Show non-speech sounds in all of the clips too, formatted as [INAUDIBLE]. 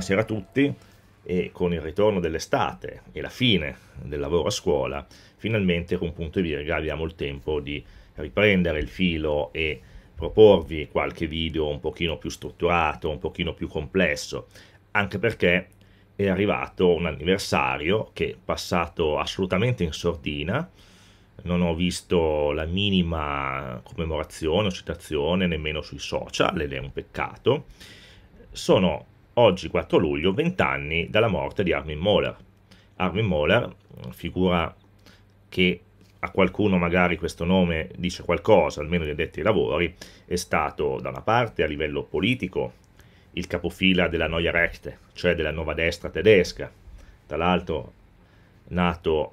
buonasera a tutti e con il ritorno dell'estate e la fine del lavoro a scuola, finalmente con punto e virga abbiamo il tempo di riprendere il filo e proporvi qualche video un pochino più strutturato, un pochino più complesso, anche perché è arrivato un anniversario che è passato assolutamente in sordina, non ho visto la minima commemorazione o citazione nemmeno sui social ed è un peccato. Sono oggi 4 luglio, 20 anni dalla morte di Armin Mohler. Armin Mohler, figura che a qualcuno magari questo nome dice qualcosa, almeno gli addetti ai lavori, è stato da una parte a livello politico il capofila della Neue Rechte, cioè della nuova destra tedesca, tra l'altro nato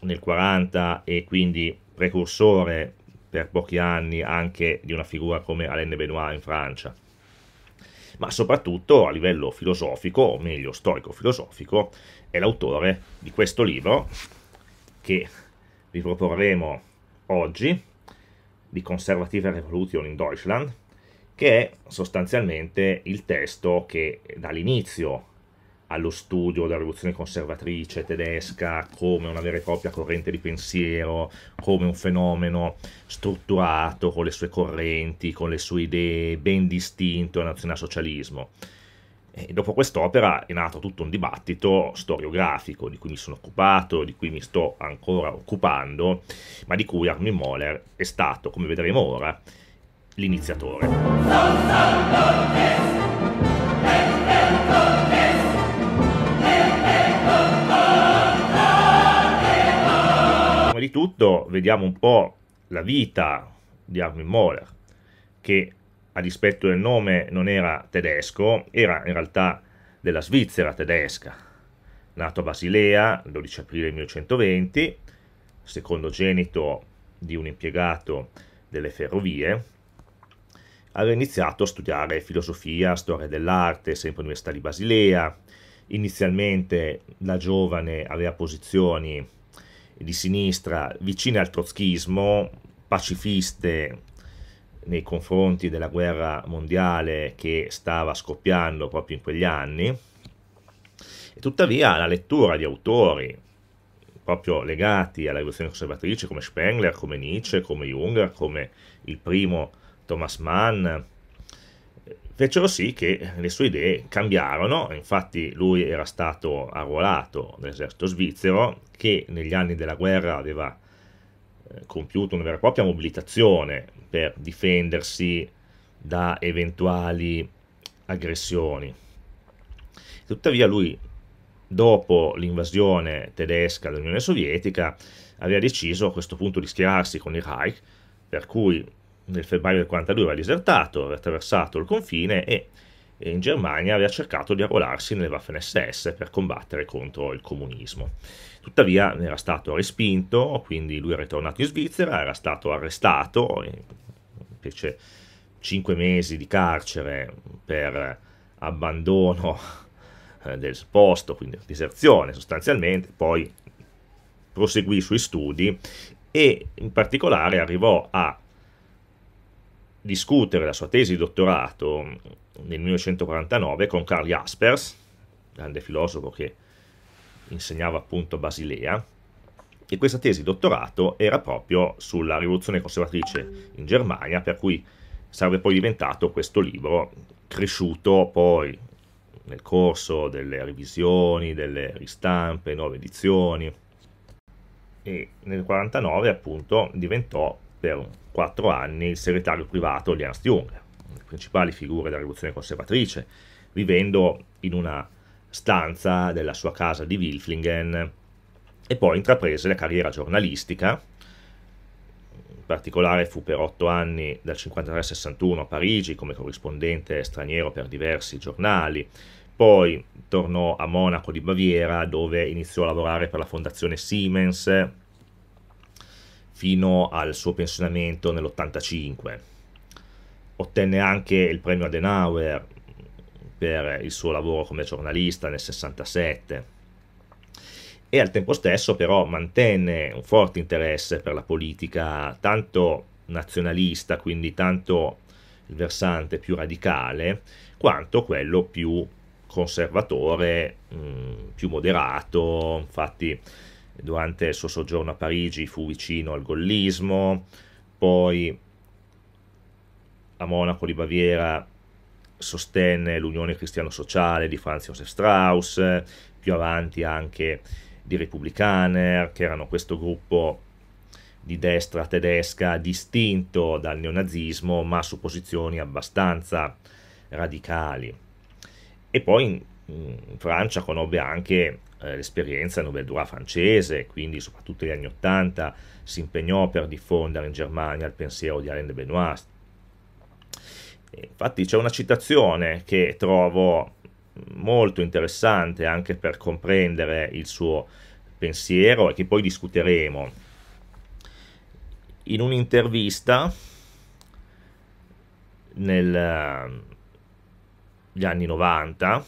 nel 40 e quindi precursore per pochi anni anche di una figura come Alain Benoit in Francia ma soprattutto a livello filosofico, o meglio storico-filosofico, è l'autore di questo libro che vi proporremo oggi, di Conservative Revolution in Deutschland, che è sostanzialmente il testo che dall'inizio allo studio della rivoluzione conservatrice tedesca come una vera e propria corrente di pensiero, come un fenomeno strutturato con le sue correnti, con le sue idee ben distinto dal nazionalsocialismo. E dopo quest'opera è nato tutto un dibattito storiografico di cui mi sono occupato, di cui mi sto ancora occupando, ma di cui Armin Moller è stato, come vedremo ora, l'iniziatore. di tutto vediamo un po' la vita di Armin Moller, che a dispetto del nome non era tedesco, era in realtà della Svizzera tedesca, nato a Basilea il 12 aprile 1920, secondogenito di un impiegato delle ferrovie, aveva iniziato a studiare filosofia, storia dell'arte, sempre all'Università di Basilea. Inizialmente da giovane aveva posizioni di sinistra vicine al trotschismo, pacifiste nei confronti della guerra mondiale che stava scoppiando proprio in quegli anni, e tuttavia la lettura di autori proprio legati alla rivoluzione conservatrice come Spengler, come Nietzsche, come Junger, come il primo Thomas Mann, fecero sì che le sue idee cambiarono, infatti lui era stato arruolato nell'esercito svizzero che negli anni della guerra aveva eh, compiuto una vera e propria mobilitazione per difendersi da eventuali aggressioni. Tuttavia lui, dopo l'invasione tedesca dell'Unione Sovietica, aveva deciso a questo punto di schierarsi con il Reich, per cui nel febbraio del 42 aveva disertato, aveva attraversato il confine e in Germania aveva cercato di arruolarsi nelle Waffen-SS per combattere contro il comunismo. Tuttavia ne era stato respinto, quindi lui era ritornato in Svizzera, era stato arrestato, fece cinque mesi di carcere per abbandono eh, del posto, quindi diserzione sostanzialmente, poi proseguì i suoi studi e in particolare arrivò a discutere la sua tesi di dottorato nel 1949 con Karl Jaspers, grande filosofo che insegnava appunto a Basilea, e questa tesi di dottorato era proprio sulla rivoluzione conservatrice in Germania, per cui sarebbe poi diventato questo libro, cresciuto poi nel corso delle revisioni, delle ristampe, nuove edizioni, e nel 1949 appunto diventò per quattro anni il segretario privato di Ernst Jung, una delle principali figure della rivoluzione conservatrice, vivendo in una stanza della sua casa di Wilflingen e poi intraprese la carriera giornalistica, in particolare fu per otto anni dal 53 al 61 a Parigi come corrispondente straniero per diversi giornali, poi tornò a Monaco di Baviera dove iniziò a lavorare per la fondazione Siemens fino al suo pensionamento nell'85. Ottenne anche il premio Adenauer per il suo lavoro come giornalista nel 67 e al tempo stesso però mantenne un forte interesse per la politica tanto nazionalista, quindi tanto il versante più radicale, quanto quello più conservatore, mh, mm, più moderato, infatti durante il suo soggiorno a Parigi fu vicino al gollismo, poi a Monaco di Baviera sostenne l'Unione Cristiano-Sociale di Franz Josef Strauss, più avanti anche di Republikaner, che erano questo gruppo di destra tedesca distinto dal neonazismo, ma su posizioni abbastanza radicali. E poi in, mm, in Francia conobbe anche eh, l'esperienza Nouvelle Droit francese, quindi soprattutto negli anni Ottanta si impegnò per diffondere in Germania il pensiero di Alain de Benoist. E infatti c'è una citazione che trovo molto interessante anche per comprendere il suo pensiero e che poi discuteremo. In un'intervista negli eh, anni 90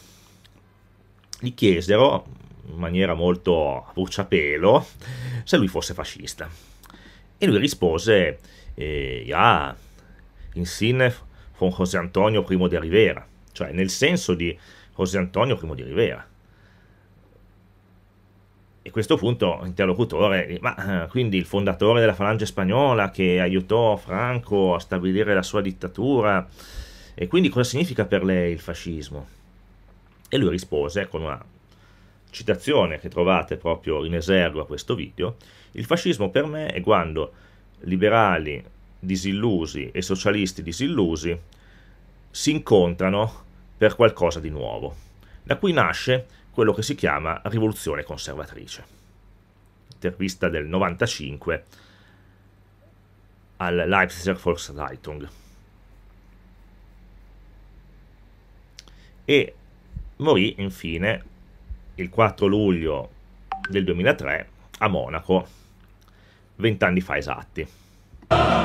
gli chiesero in maniera molto a bruciapelo se lui fosse fascista. E lui rispose, eh, ah, insinne con José Antonio Primo de Rivera, cioè nel senso di José Antonio Primo de Rivera. E a questo punto l'interlocutore, ma eh, quindi il fondatore della falange spagnola che aiutò Franco a stabilire la sua dittatura, e quindi cosa significa per lei il fascismo? E lui rispose con una citazione che trovate proprio in esergo a questo video, il fascismo per me è quando liberali disillusi e socialisti disillusi si incontrano per qualcosa di nuovo, da cui nasce quello che si chiama rivoluzione conservatrice. Intervista del 95 al Leipziger Volkszeitung. E morì infine il 4 luglio del 2003 a Monaco, vent'anni fa esatti. Ora,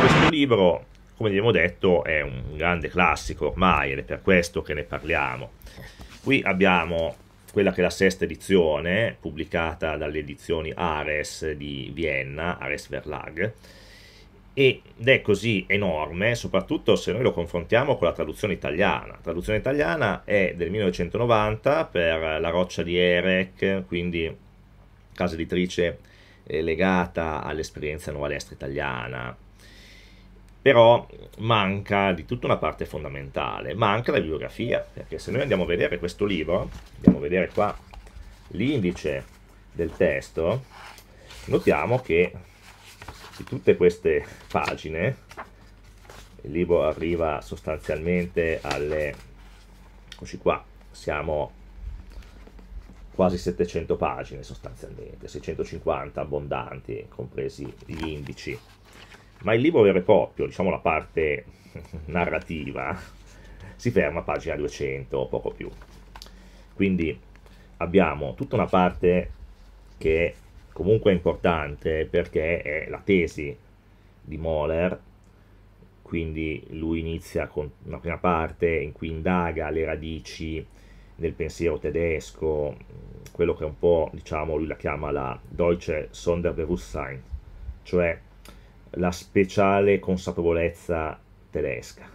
questo libro, come abbiamo detto, è un grande classico ormai ed è per questo che ne parliamo. Qui abbiamo quella che è la sesta edizione pubblicata dalle edizioni Ares di Vienna, Ares Verlag, ed è così enorme, soprattutto se noi lo confrontiamo con la traduzione italiana. La traduzione italiana è del 1990 per La Roccia di Erec, quindi casa editrice eh, legata all'esperienza nuova destra italiana, però manca di tutta una parte fondamentale, manca la bibliografia, perché se noi andiamo a vedere questo libro, andiamo a vedere qua l'indice del testo, notiamo che di tutte queste pagine, il libro arriva sostanzialmente alle, eccoci qua, siamo quasi 700 pagine sostanzialmente, 650 abbondanti, compresi gli indici ma il libro vero e proprio, diciamo la parte [LAUGHS] narrativa, si ferma a pagina 200 o poco più. Quindi abbiamo tutta una parte che comunque è importante perché è la tesi di Moller, quindi lui inizia con una prima parte in cui indaga le radici del pensiero tedesco, quello che un po', diciamo, lui la chiama la Deutsche Sonderbewusstsein, cioè la speciale consapevolezza tedesca.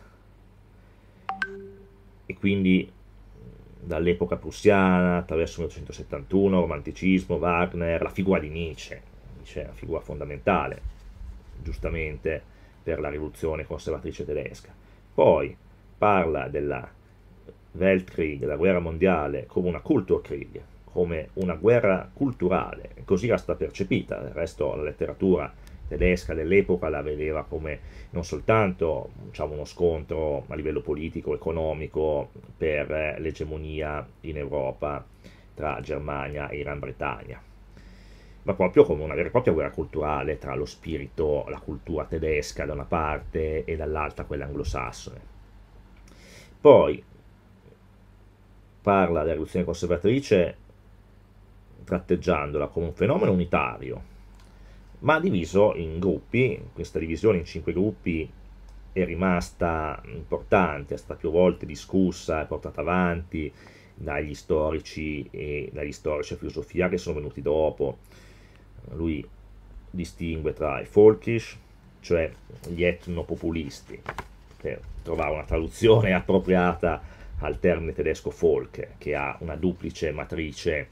E quindi mm, dall'epoca prussiana, attraverso il 1971, romanticismo, Wagner, la figura di Nietzsche, Nietzsche è una figura fondamentale, giustamente, per la rivoluzione conservatrice tedesca. Poi parla della Weltkrieg, della guerra mondiale, come una Kulturkrieg, come una guerra culturale, così era stata percepita, del resto la letteratura tedesca dell'epoca la vedeva come non soltanto diciamo, uno scontro a livello politico, economico per eh, l'egemonia in Europa tra Germania e Gran Bretagna, ma proprio come una vera e propria guerra culturale tra lo spirito, la cultura tedesca da una parte e dall'altra quella anglosassone. Poi parla della rivoluzione conservatrice tratteggiandola come un fenomeno unitario ma diviso in gruppi, questa divisione in cinque gruppi è rimasta importante, è stata più volte discussa e portata avanti dagli storici e dagli storici a filosofia che sono venuti dopo. Lui distingue tra i folkish, cioè gli etnopopulisti, per trovare una traduzione [LAUGHS] appropriata al termine tedesco folk, che ha una duplice matrice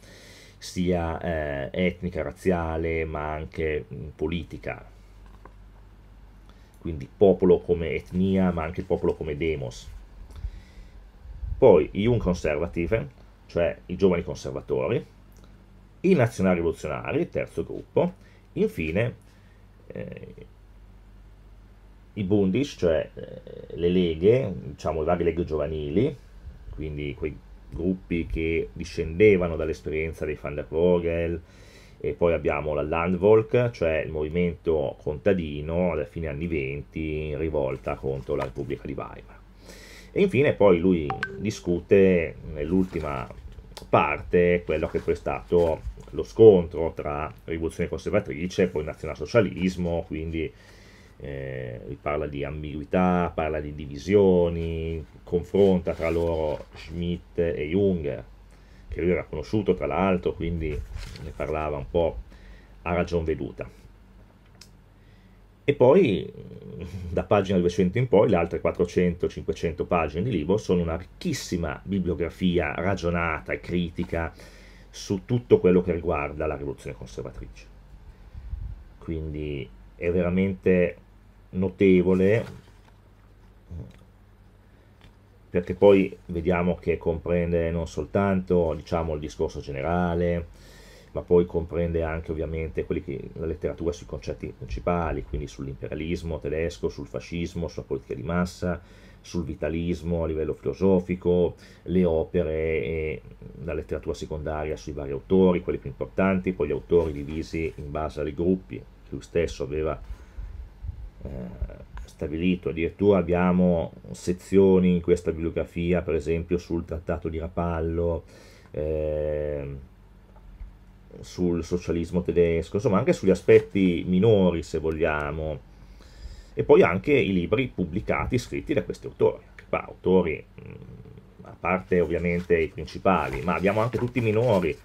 sia eh, etnica, razziale, ma anche mh, politica. Quindi popolo come etnia, ma anche il popolo come demos. Poi i young conservative, cioè i giovani conservatori, i nazionali rivoluzionari, terzo gruppo, infine eh, i Bundisch, cioè eh, le leghe, diciamo le varie leghe giovanili, quindi quei gruppi che discendevano dall'esperienza dei Van der Vogel e poi abbiamo la Landvolk, cioè il movimento contadino alla fine anni 20 in rivolta contro la Repubblica di Weimar. E infine poi lui discute nell'ultima parte quello che poi è stato lo scontro tra rivoluzione conservatrice e poi nazionalsocialismo, quindi eh, parla di ambiguità, parla di divisioni, confronta tra loro Schmidt e Jung, che lui era conosciuto tra l'altro, quindi ne parlava un po' a ragion veduta. E poi, [LAUGHS] da pagina 200 in poi, le altre 400-500 pagine di libro sono una ricchissima bibliografia ragionata e critica su tutto quello che riguarda la rivoluzione conservatrice. Quindi è veramente notevole perché poi vediamo che comprende non soltanto diciamo, il discorso generale, ma poi comprende anche ovviamente che, la letteratura sui concetti principali, quindi sull'imperialismo tedesco, sul fascismo, sulla politica di massa, sul vitalismo a livello filosofico, le opere e la letteratura secondaria sui vari autori, quelli più importanti, poi gli autori divisi in base ai gruppi, lui stesso aveva eh, stabilito, addirittura abbiamo sezioni in questa bibliografia, per esempio sul trattato di Rapallo, eh, sul socialismo tedesco, insomma anche sugli aspetti minori se vogliamo, e poi anche i libri pubblicati, scritti da questi autori, qua autori mm, a parte ovviamente i principali, ma abbiamo anche tutti i minori,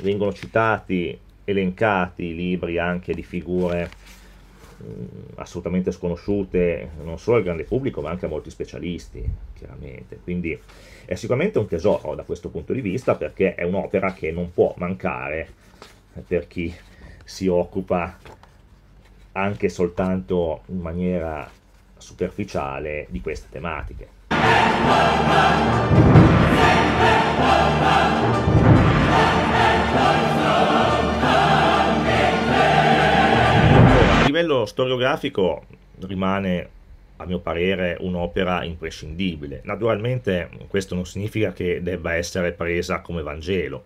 vengono citati, elencati i libri anche di figure Mm, assolutamente sconosciute non solo al grande pubblico ma anche a molti specialisti chiaramente quindi è sicuramente un tesoro da questo punto di vista perché è un'opera che non può mancare per chi si occupa anche soltanto in maniera superficiale di queste tematiche livello storiografico rimane, a mio parere, un'opera imprescindibile. Naturalmente questo non significa che debba essere presa come Vangelo.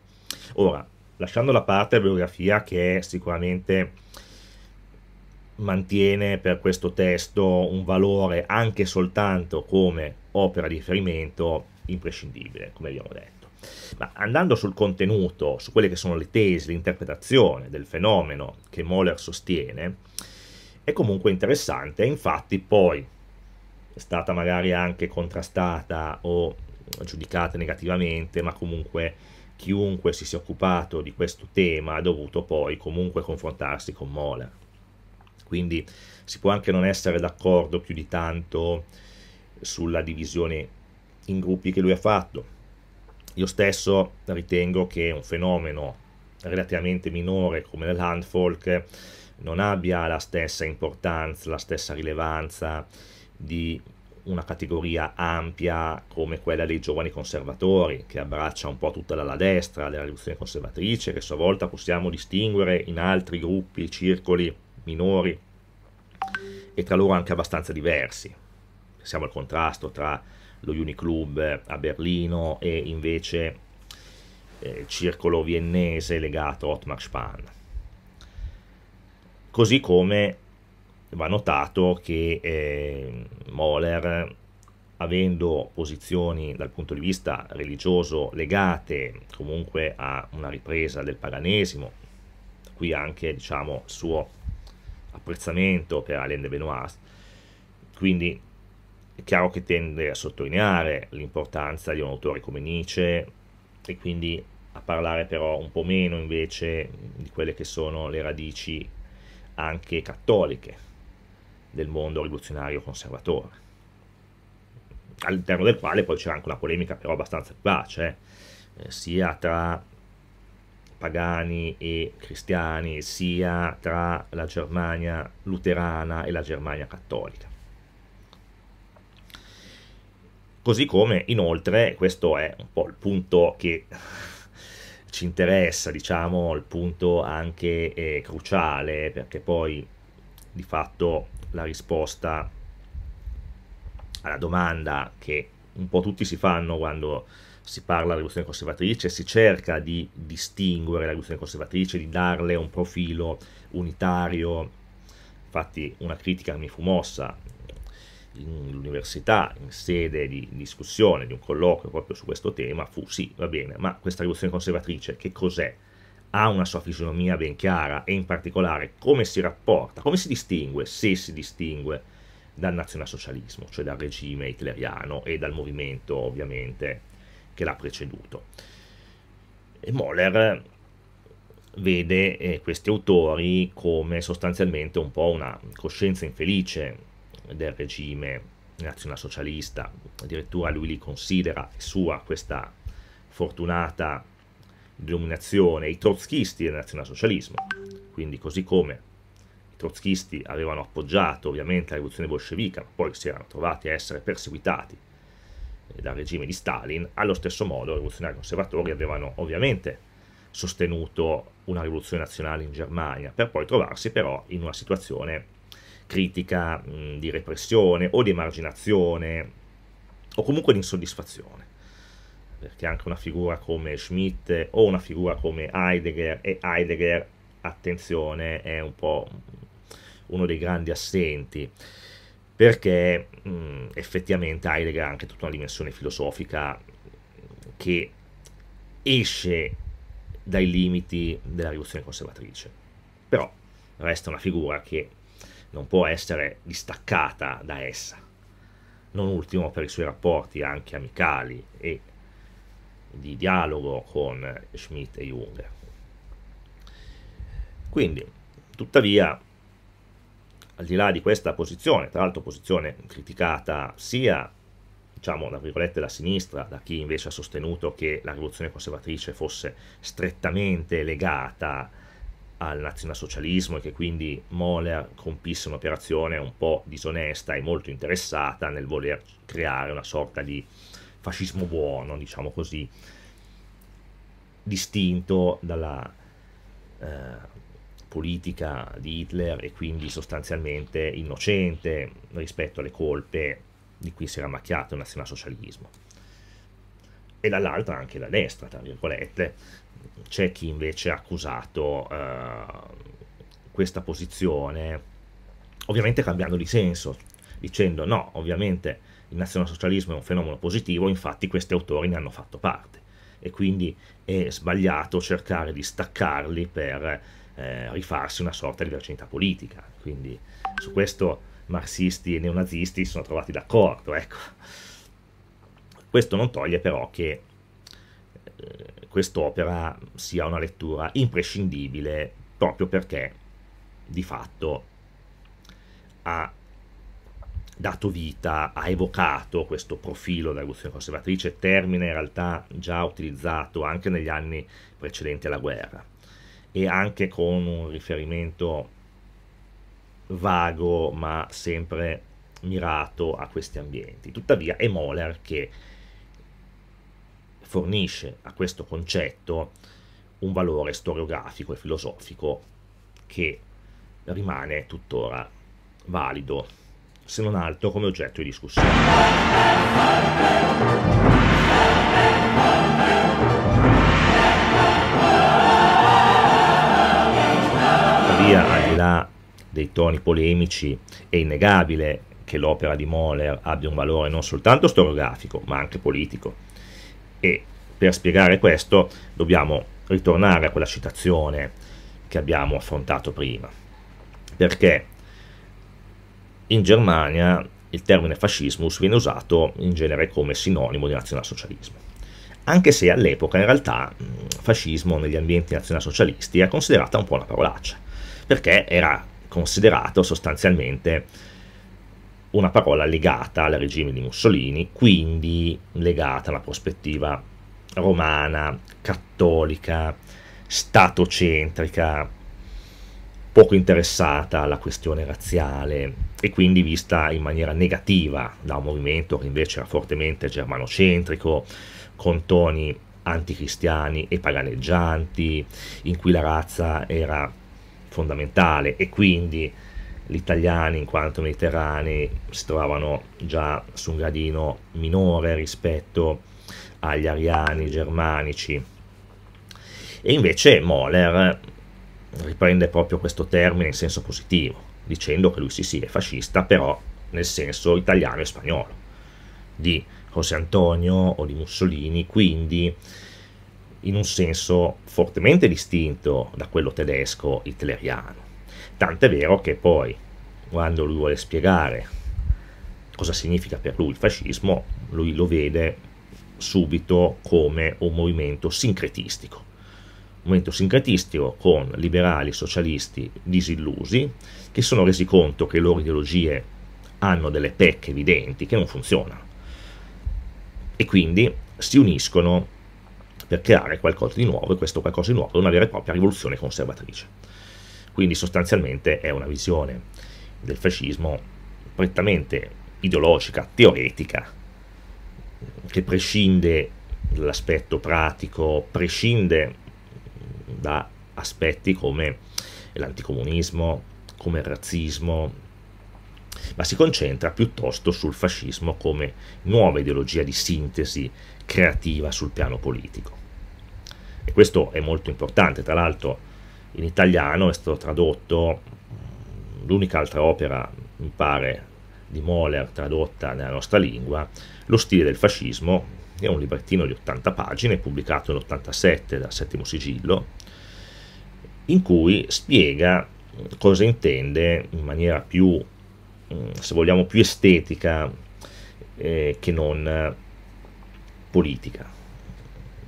Ora, lasciando da parte la biografia che sicuramente mantiene per questo testo un valore anche soltanto come opera di riferimento imprescindibile, come abbiamo detto. Ma andando sul contenuto, su quelle che sono le tesi, l'interpretazione del fenomeno che Moller sostiene, è comunque interessante, infatti poi è stata magari anche contrastata o giudicata negativamente, ma comunque chiunque si sia occupato di questo tema ha dovuto poi comunque confrontarsi con Moller. Quindi si può anche non essere d'accordo più di tanto sulla divisione in gruppi che lui ha fatto. Io stesso ritengo che un fenomeno relativamente minore come l'handfolk non abbia la stessa importanza, la stessa rilevanza di una categoria ampia come quella dei giovani conservatori, che abbraccia un po' tutta la destra della rivoluzione conservatrice, che a sua volta possiamo distinguere in altri gruppi, circoli minori e tra loro anche abbastanza diversi. Pensiamo al contrasto tra lo Uniclub eh, a Berlino e invece il eh, circolo viennese legato a Ottmar Spahn. Così come va notato che eh, Moller, avendo posizioni dal punto di vista religioso legate comunque a una ripresa del paganesimo, qui anche diciamo il suo apprezzamento per Alain de Benoist, quindi è chiaro che tende a sottolineare l'importanza di un autore come Nietzsche e quindi a parlare però un po' meno invece di quelle che sono le radici anche cattoliche del mondo rivoluzionario conservatore, all'interno del quale poi c'era anche una polemica però abbastanza vivace, eh, sia tra pagani e cristiani, sia tra la Germania luterana e la Germania cattolica. Così come inoltre, questo è un po' il punto che ci interessa, diciamo, il punto anche eh, cruciale, perché poi di fatto la risposta alla domanda che un po' tutti si fanno quando si parla della rivoluzione conservatrice, si cerca di distinguere la rivoluzione conservatrice, di darle un profilo unitario, infatti una critica mi fu mossa in università in sede di discussione di un colloquio proprio su questo tema fu sì, va bene, ma questa rivoluzione conservatrice che cos'è? Ha una sua fisionomia ben chiara e in particolare come si rapporta, come si distingue, se si distingue dal nazionalsocialismo, cioè dal regime hitleriano e dal movimento ovviamente che l'ha preceduto. E Moller vede eh, questi autori come sostanzialmente un po' una coscienza infelice del regime nazionalsocialista, addirittura lui li considera sua questa fortunata denominazione, i trotskisti del nazionalsocialismo, quindi così come i trotskisti avevano appoggiato ovviamente la rivoluzione bolscevica, ma poi si erano trovati a essere perseguitati eh, dal regime di Stalin, allo stesso modo i rivoluzionari conservatori avevano ovviamente sostenuto una rivoluzione nazionale in Germania, per poi trovarsi però in una situazione critica mh, di repressione o di emarginazione o comunque di insoddisfazione. Perché anche una figura come Schmidt o una figura come Heidegger, e Heidegger, attenzione, è un po' uno dei grandi assenti, perché mh, effettivamente Heidegger ha anche tutta una dimensione filosofica che esce dai limiti della rivoluzione conservatrice. Però resta una figura che non può essere distaccata da essa, non ultimo per i suoi rapporti anche amicali e di dialogo con Schmidt e Jung. Quindi, tuttavia, al di là di questa posizione, tra l'altro posizione criticata sia diciamo, da virgolette, la sinistra, da chi invece ha sostenuto che la rivoluzione conservatrice fosse strettamente legata al nazionalsocialismo e che quindi Moller compisse un'operazione un po' disonesta e molto interessata nel voler creare una sorta di fascismo buono, diciamo così, distinto dalla eh, politica di Hitler e quindi sostanzialmente innocente rispetto alle colpe di cui si era macchiato il nazionalsocialismo. E dall'altra anche la destra, tra virgolette, c'è chi invece ha accusato eh, questa posizione, ovviamente cambiando di senso, dicendo no, ovviamente il nazionalsocialismo è un fenomeno positivo, infatti questi autori ne hanno fatto parte e quindi è sbagliato cercare di staccarli per eh, rifarsi una sorta di verginità politica. Quindi su questo marxisti e neonazisti si sono trovati d'accordo, ecco. Questo non toglie però che eh, quest'opera sia una lettura imprescindibile proprio perché di fatto ha dato vita, ha evocato questo profilo della rivoluzione conservatrice, termine in realtà già utilizzato anche negli anni precedenti alla guerra e anche con un riferimento vago ma sempre mirato a questi ambienti. Tuttavia è Moller che fornisce a questo concetto un valore storiografico e filosofico che rimane tuttora valido, se non altro come oggetto di discussione. Tuttavia, al di là dei toni polemici, è innegabile che l'opera di Moller abbia un valore non soltanto storiografico, ma anche politico e per spiegare questo dobbiamo ritornare a quella citazione che abbiamo affrontato prima, perché in Germania il termine fascismus viene usato in genere come sinonimo di nazionalsocialismo, anche se all'epoca in realtà fascismo negli ambienti nazionalsocialisti era considerata un po' una parolaccia, perché era considerato sostanzialmente una parola legata al regime di Mussolini, quindi legata alla prospettiva romana, cattolica, statocentrica, poco interessata alla questione razziale e quindi vista in maniera negativa da un movimento che invece era fortemente germanocentrico, con toni anticristiani e paganeggianti, in cui la razza era fondamentale e quindi gli italiani in quanto mediterranei si trovavano già su un gradino minore rispetto agli ariani germanici e invece Moller riprende proprio questo termine in senso positivo dicendo che lui sì sì è fascista però nel senso italiano e spagnolo di José Antonio o di Mussolini quindi in un senso fortemente distinto da quello tedesco hitleriano Tant'è vero che poi, quando lui vuole spiegare cosa significa per lui il fascismo, lui lo vede subito come un movimento sincretistico. Un movimento sincretistico con liberali socialisti disillusi che sono resi conto che le loro ideologie hanno delle pecche evidenti che non funzionano e quindi si uniscono per creare qualcosa di nuovo e questo qualcosa di nuovo è una vera e propria rivoluzione conservatrice. Quindi sostanzialmente è una visione del fascismo prettamente ideologica, teoretica, che prescinde dall'aspetto pratico, prescinde da aspetti come l'anticomunismo, come il razzismo, ma si concentra piuttosto sul fascismo come nuova ideologia di sintesi creativa sul piano politico. E questo è molto importante, tra l'altro in italiano è stato tradotto l'unica altra opera, mi pare, di Moller tradotta nella nostra lingua, Lo stile del fascismo, è un librettino di 80 pagine pubblicato nell'87 dal Settimo Sigillo, in cui spiega cosa intende in maniera più, mm, se vogliamo, più estetica eh, che non politica.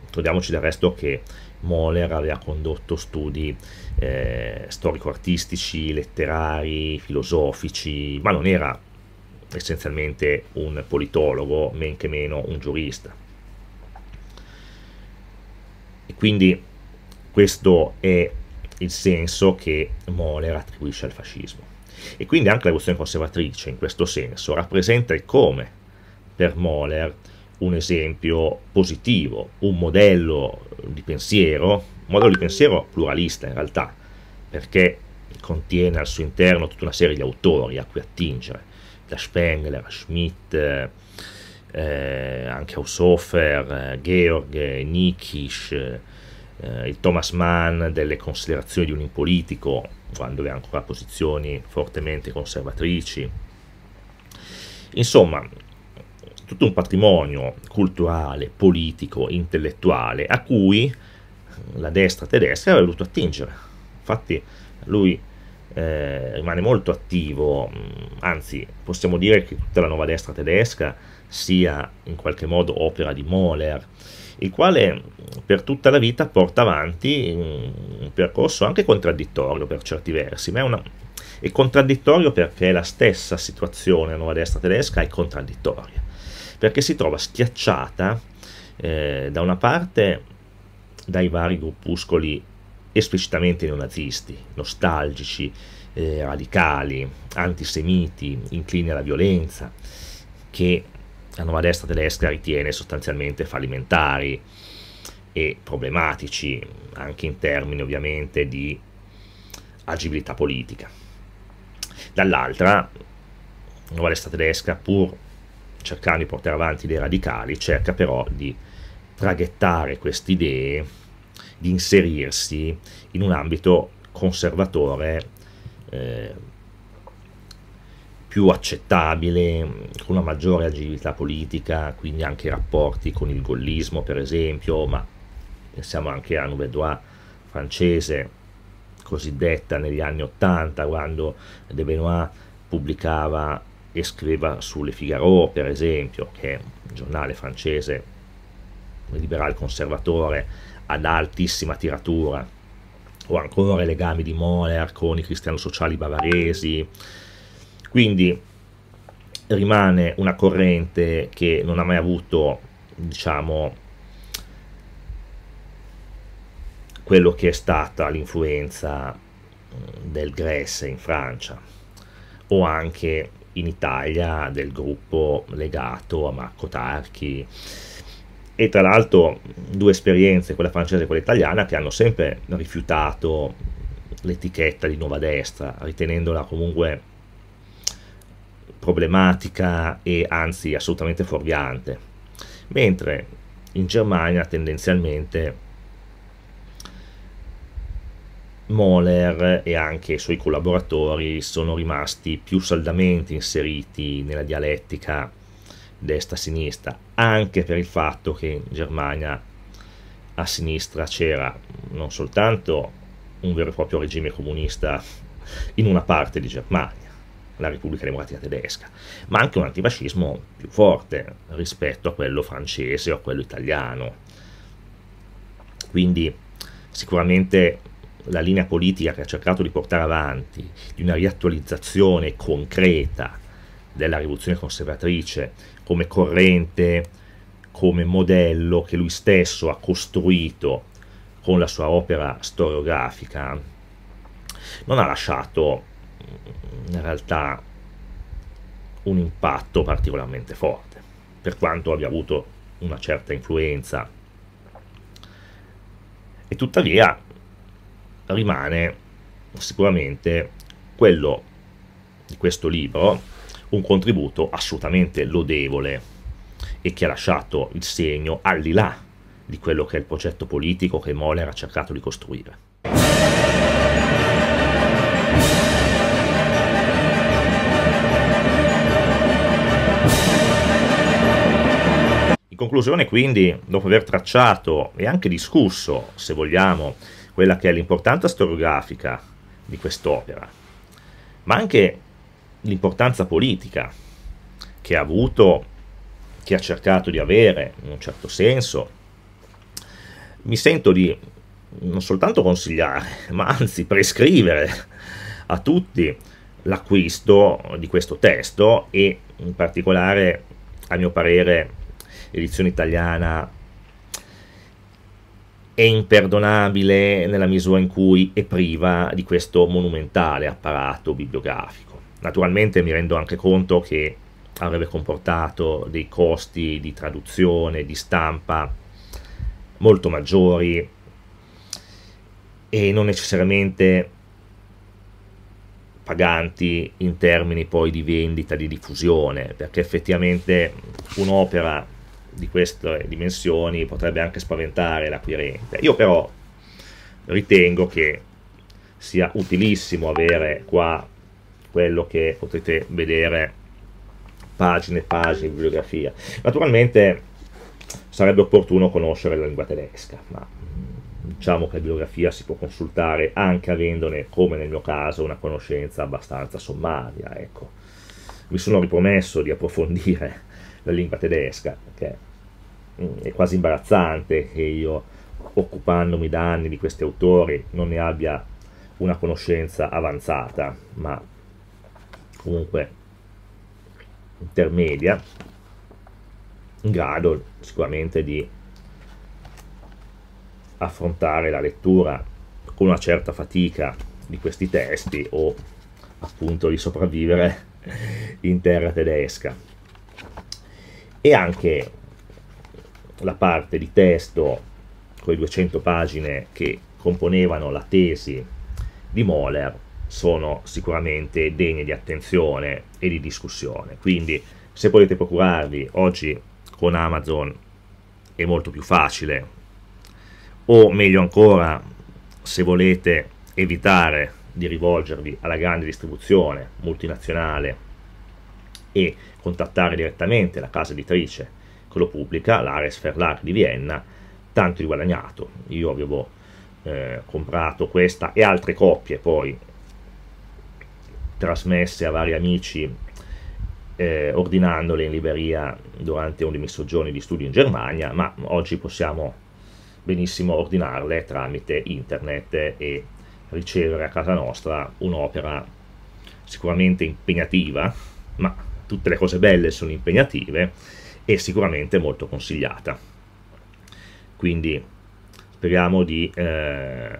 Ricordiamoci del resto che Moller aveva condotto studi eh, storico-artistici, letterari, filosofici, ma non era essenzialmente un politologo, men che meno un giurista. E quindi questo è il senso che Moller attribuisce al fascismo. E quindi anche la questione conservatrice, in questo senso, rappresenta il come per Moller un esempio positivo, un modello di pensiero, un modello di pensiero pluralista in realtà, perché contiene al suo interno tutta una serie di autori a cui attingere, da Spengler, Schmidt, eh, anche Haushofer, Georg, Nikisch, eh, il Thomas Mann delle considerazioni di un impolitico, quando aveva ancora posizioni fortemente conservatrici. Insomma, tutto un patrimonio culturale, politico, intellettuale a cui la destra tedesca aveva voluto attingere. Infatti lui eh, rimane molto attivo, mm, anzi possiamo dire che tutta la nuova destra tedesca sia in qualche modo opera di Moller, il quale mm, per tutta la vita porta avanti mm, un percorso anche contraddittorio per certi versi, ma è una, è contraddittorio perché la stessa situazione della nuova destra tedesca è contraddittoria perché si trova schiacciata eh, da una parte dai vari gruppuscoli esplicitamente neonazisti, nostalgici, eh, radicali, antisemiti, inclini alla violenza, che la nuova destra tedesca ritiene sostanzialmente fallimentari e problematici, anche in termini ovviamente di agibilità politica. Dall'altra, la nuova destra tedesca, pur cercando di portare avanti dei radicali, cerca però di traghettare queste idee, di inserirsi in un ambito conservatore eh, più accettabile, con una maggiore agilità politica, quindi anche i rapporti con il gollismo per esempio, ma pensiamo anche a Nouvedois francese, cosiddetta negli anni Ottanta, quando De Benoit pubblicava e scriva sulle Figaro, per esempio, che è un giornale francese liberal conservatore ad altissima tiratura, o ancora i legami di Moller con i cristiano-sociali bavaresi. Quindi rimane una corrente che non ha mai avuto, diciamo, quello che è stata l'influenza mm, del Grèce in Francia o anche in Italia del gruppo legato a Marco Tarchi e tra l'altro due esperienze, quella francese e quella italiana, che hanno sempre rifiutato l'etichetta di nuova destra, ritenendola comunque problematica e anzi assolutamente fuorviante, mentre in Germania tendenzialmente Moller e anche i suoi collaboratori sono rimasti più saldamente inseriti nella dialettica destra-sinistra, anche per il fatto che in Germania a sinistra c'era non soltanto un vero e proprio regime comunista in una parte di Germania, la Repubblica Democratica Tedesca, ma anche un antifascismo più forte rispetto a quello francese o a quello italiano. Quindi sicuramente la linea politica che ha cercato di portare avanti, di una riattualizzazione concreta della rivoluzione conservatrice come corrente, come modello che lui stesso ha costruito con la sua opera storiografica, non ha lasciato mm, in realtà un impatto particolarmente forte, per quanto abbia avuto una certa influenza. E tuttavia rimane sicuramente quello di questo libro, un contributo assolutamente lodevole e che ha lasciato il segno al di là di quello che è il progetto politico che Moller ha cercato di costruire. In conclusione quindi, dopo aver tracciato e anche discusso, se vogliamo, quella che è l'importanza storiografica di quest'opera, ma anche l'importanza politica che ha avuto, che ha cercato di avere in un certo senso, mi sento di non soltanto consigliare, ma anzi prescrivere a tutti l'acquisto di questo testo e in particolare a mio parere edizione italiana è imperdonabile nella misura in cui è priva di questo monumentale apparato bibliografico. Naturalmente mi rendo anche conto che avrebbe comportato dei costi di traduzione, di stampa molto maggiori e non necessariamente paganti in termini poi di vendita, di diffusione, perché effettivamente un'opera di queste dimensioni potrebbe anche spaventare l'acquirente. Io però ritengo che sia utilissimo avere qua quello che potete vedere pagine e pagine di bibliografia. Naturalmente sarebbe opportuno conoscere la lingua tedesca, ma mm, diciamo che la bibliografia si può consultare anche avendone, come nel mio caso, una conoscenza abbastanza sommaria. Ecco. Mi sono ripromesso di approfondire la lingua tedesca, che mm, è quasi imbarazzante che io, occupandomi da anni di questi autori, non ne abbia una conoscenza avanzata, ma comunque intermedia, in grado sicuramente di affrontare la lettura con una certa fatica di questi testi o appunto di sopravvivere [LAUGHS] in terra tedesca e anche la parte di testo con le 200 pagine che componevano la tesi di Moller sono sicuramente degne di attenzione e di discussione. Quindi se volete procurarvi oggi con Amazon è molto più facile o meglio ancora se volete evitare di rivolgervi alla grande distribuzione multinazionale e contattare direttamente la casa editrice che lo pubblica, l'Ares Verlag di Vienna, tanto di guadagnato. Io avevo eh, comprato questa e altre coppie poi trasmesse a vari amici eh, ordinandole in libreria durante uno dei miei soggiorni di studio in Germania, ma oggi possiamo benissimo ordinarle tramite internet e ricevere a casa nostra un'opera sicuramente impegnativa, ma tutte le cose belle sono impegnative e sicuramente molto consigliata. Quindi speriamo di eh,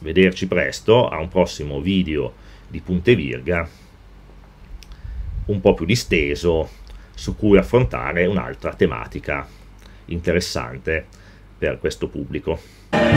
vederci presto a un prossimo video di punte virga un po' più disteso su cui affrontare un'altra tematica interessante per questo pubblico.